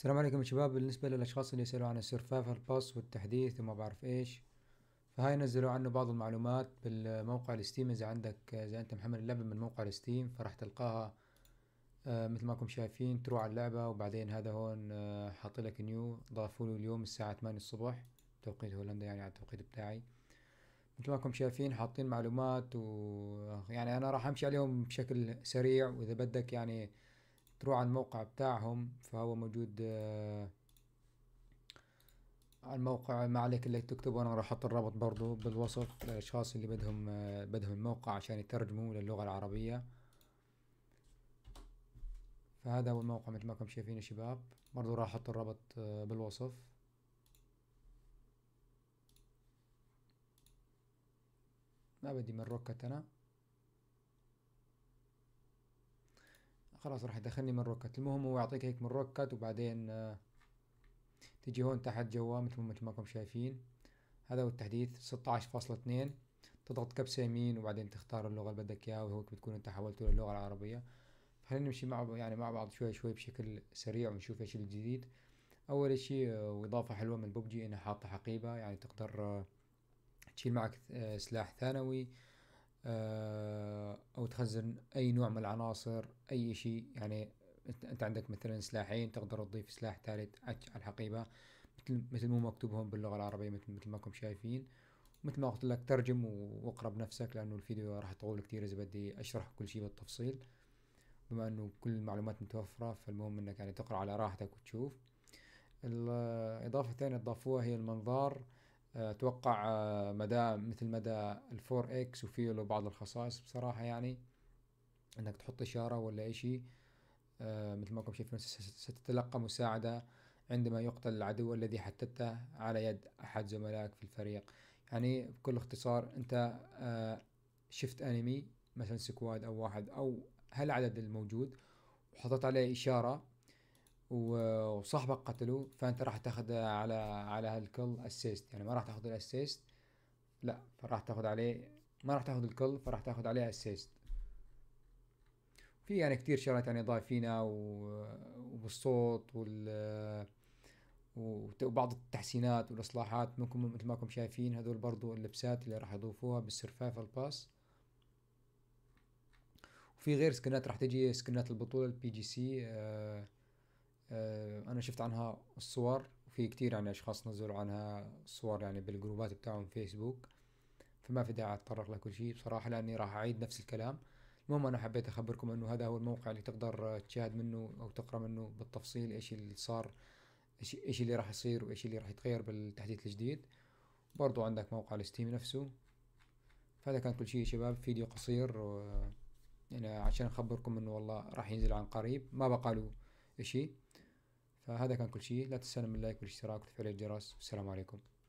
السلام عليكم شباب بالنسبة للأشخاص اللي يسألوا عن السرفاف باس والتحديث وما بعرف إيش فهاي نزلوا عنه بعض المعلومات بالموقع الستيم إذا عندك إذا أنت محمل اللعبة من موقع الستيم فراح تلقاها آه، مثل ما كم شايفين تروح على اللعبة وبعدين هذا هون آه، حاط لك نيو ضافوا له اليوم الساعة 8 الصبح توقيت هولندا يعني على التوقيت بتاعي مثل ما كم شايفين حاطين معلومات ويعني أنا راح أمشي عليهم بشكل سريع وإذا بدك يعني تروح على الموقع بتاعهم فهو موجود آه، على الموقع ما عليك الا تكتب وانا راح احط الرابط برضو بالوصف للاشخاص اللي بدهم آه، بدهم الموقع عشان يترجموا للغة العربية فهذا هو الموقع مثل ما كم شايفين يا شباب برضو راح احط الرابط آه، بالوصف ما بدي من روكت انا خلاص راح يدخلني من روكت المهم هو يعطيك هيك من روكت وبعدين آه، تجي هون تحت جوا مثل ما انتم شايفين هذا هو التحديث 16.2 فاصلة تضغط كبسة يمين وبعدين تختار اللغة اللي بدك اياها وهو بتكون انت حولته للغة العربية خلينا نمشي مع يعني مع بعض شوي شوي بشكل سريع ونشوف ايش الجديد اول اشي آه، واضافة حلوة من ببجي انها حاطة حقيبة يعني تقدر آه، تشيل معك سلاح ثانوي آه، او تخزن اي نوع من العناصر اي شيء يعني انت عندك مثلا سلاحين تقدر تضيف سلاح ثالث على الحقيبه مثل مثل مو مكتوبهم باللغه العربيه مثل مثل ما انكم شايفين مثل ما قلت لك ترجم واقرا بنفسك لانه الفيديو راح يطول كثير اذا بدي اشرح كل شيء بالتفصيل بما انه كل المعلومات متوفره فالمهم انك يعني تقرا على راحتك وتشوف الاضافه الثانيه اضافوها هي المنظار اتوقع آه، مدى مثل مدى الفور اكس وفي له بعض الخصائص بصراحة يعني انك تحط اشارة ولا اشي آه، مثل ما كنت شايفين ستتلقى مساعدة عندما يقتل العدو الذي حددته على يد احد زملائك في الفريق يعني بكل اختصار انت آه، شفت انمي مثلا سكواد او واحد او هالعدد الموجود وحطيت عليه اشارة وصاحبك قتلوه فانت راح تاخذ على على هالكل اسيست يعني ما راح تاخذ الاسيست لا فراح تاخذ عليه ما راح تاخذ الكل فراح تاخذ عليه اسيست في يعني كتير شغلات يعني ضايفينها وبالصوت وال وبعض التحسينات والاصلاحات ممكن مثل ما كم شايفين هذول برضو اللبسات اللي راح يضيفوها بالسرفايفل باس وفي غير سكنات راح تجي سكنات البطولة البي جي سي آه آه، انا شفت عنها الصور وفي كتير يعني اشخاص نزلوا عنها صور يعني بالجروبات بتاعهم فيسبوك فما في داعي اتطرق لكل شيء بصراحه لاني راح اعيد نفس الكلام المهم انا حبيت اخبركم انه هذا هو الموقع اللي تقدر تشاهد منه او تقرا منه بالتفصيل ايش اللي صار ايش ايش اللي راح يصير وايش اللي راح يتغير بالتحديث الجديد برضو عندك موقع الستيم نفسه فهذا كان كل شيء يا شباب فيديو قصير و... يعني عشان اخبركم انه والله راح ينزل عن قريب ما بقالوا شيء فهذا كان كل شيء لا تنسون من اللايك والاشتراك وتفعيل الجرس والسلام عليكم